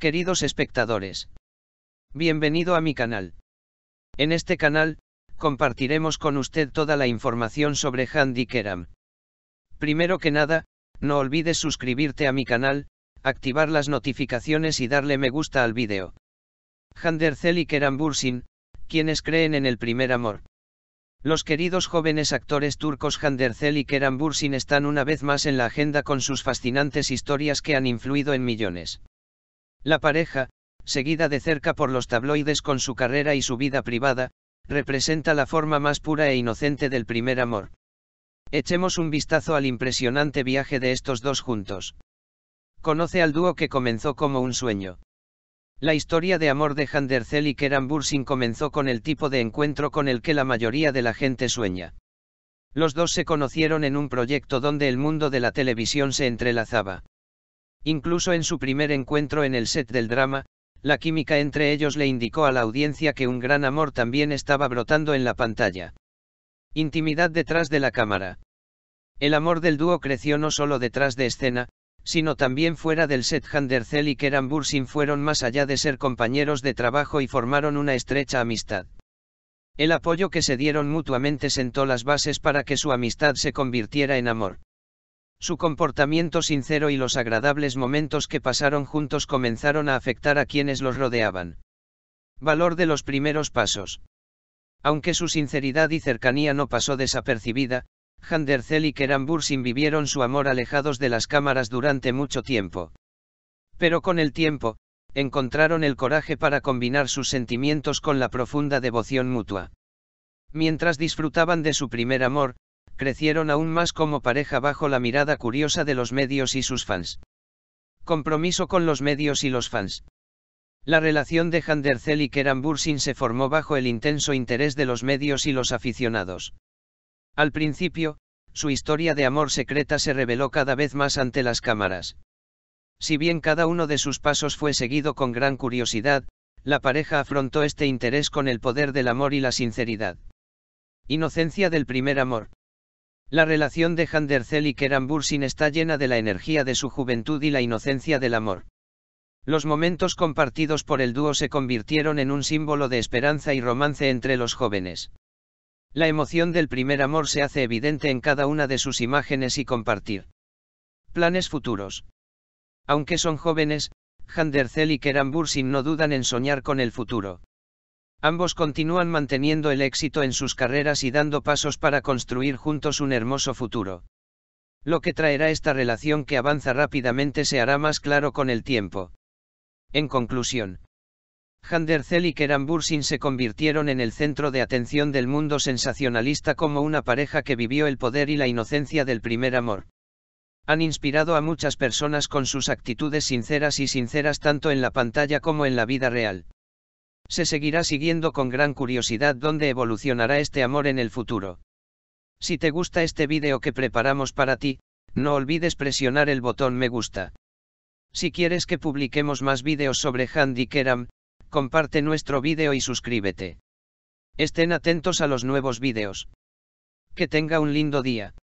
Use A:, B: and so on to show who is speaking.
A: Queridos espectadores. Bienvenido a mi canal. En este canal, compartiremos con usted toda la información sobre Keram. Primero que nada, no olvides suscribirte a mi canal, activar las notificaciones y darle me gusta al vídeo. Handercel y keram Bursin, quienes creen en el primer amor. Los queridos jóvenes actores turcos Handercel y Bursin están una vez más en la agenda con sus fascinantes historias que han influido en millones. La pareja, seguida de cerca por los tabloides con su carrera y su vida privada, representa la forma más pura e inocente del primer amor. Echemos un vistazo al impresionante viaje de estos dos juntos. Conoce al dúo que comenzó como un sueño. La historia de amor de Handercel y Keran Bursin comenzó con el tipo de encuentro con el que la mayoría de la gente sueña. Los dos se conocieron en un proyecto donde el mundo de la televisión se entrelazaba. Incluso en su primer encuentro en el set del drama, la química entre ellos le indicó a la audiencia que un gran amor también estaba brotando en la pantalla. Intimidad detrás de la cámara. El amor del dúo creció no solo detrás de escena, sino también fuera del set. Handercel y Keran Bursin fueron más allá de ser compañeros de trabajo y formaron una estrecha amistad. El apoyo que se dieron mutuamente sentó las bases para que su amistad se convirtiera en amor. Su comportamiento sincero y los agradables momentos que pasaron juntos comenzaron a afectar a quienes los rodeaban. Valor de los primeros pasos. Aunque su sinceridad y cercanía no pasó desapercibida, Handercel y Kerambursin vivieron su amor alejados de las cámaras durante mucho tiempo. Pero con el tiempo, encontraron el coraje para combinar sus sentimientos con la profunda devoción mutua. Mientras disfrutaban de su primer amor, crecieron aún más como pareja bajo la mirada curiosa de los medios y sus fans. Compromiso con los medios y los fans. La relación de Handercel y Keran Bursin se formó bajo el intenso interés de los medios y los aficionados. Al principio, su historia de amor secreta se reveló cada vez más ante las cámaras. Si bien cada uno de sus pasos fue seguido con gran curiosidad, la pareja afrontó este interés con el poder del amor y la sinceridad. Inocencia del primer amor. La relación de Handercel y Keran Bursin está llena de la energía de su juventud y la inocencia del amor. Los momentos compartidos por el dúo se convirtieron en un símbolo de esperanza y romance entre los jóvenes. La emoción del primer amor se hace evidente en cada una de sus imágenes y compartir. Planes futuros. Aunque son jóvenes, Handercel y Keran Bursin no dudan en soñar con el futuro. Ambos continúan manteniendo el éxito en sus carreras y dando pasos para construir juntos un hermoso futuro. Lo que traerá esta relación que avanza rápidamente se hará más claro con el tiempo. En conclusión, Zell y Keran Bursin se convirtieron en el centro de atención del mundo sensacionalista como una pareja que vivió el poder y la inocencia del primer amor. Han inspirado a muchas personas con sus actitudes sinceras y sinceras tanto en la pantalla como en la vida real. Se seguirá siguiendo con gran curiosidad dónde evolucionará este amor en el futuro. Si te gusta este vídeo que preparamos para ti, no olvides presionar el botón me gusta. Si quieres que publiquemos más vídeos sobre Keram, comparte nuestro vídeo y suscríbete. Estén atentos a los nuevos vídeos. Que tenga un lindo día.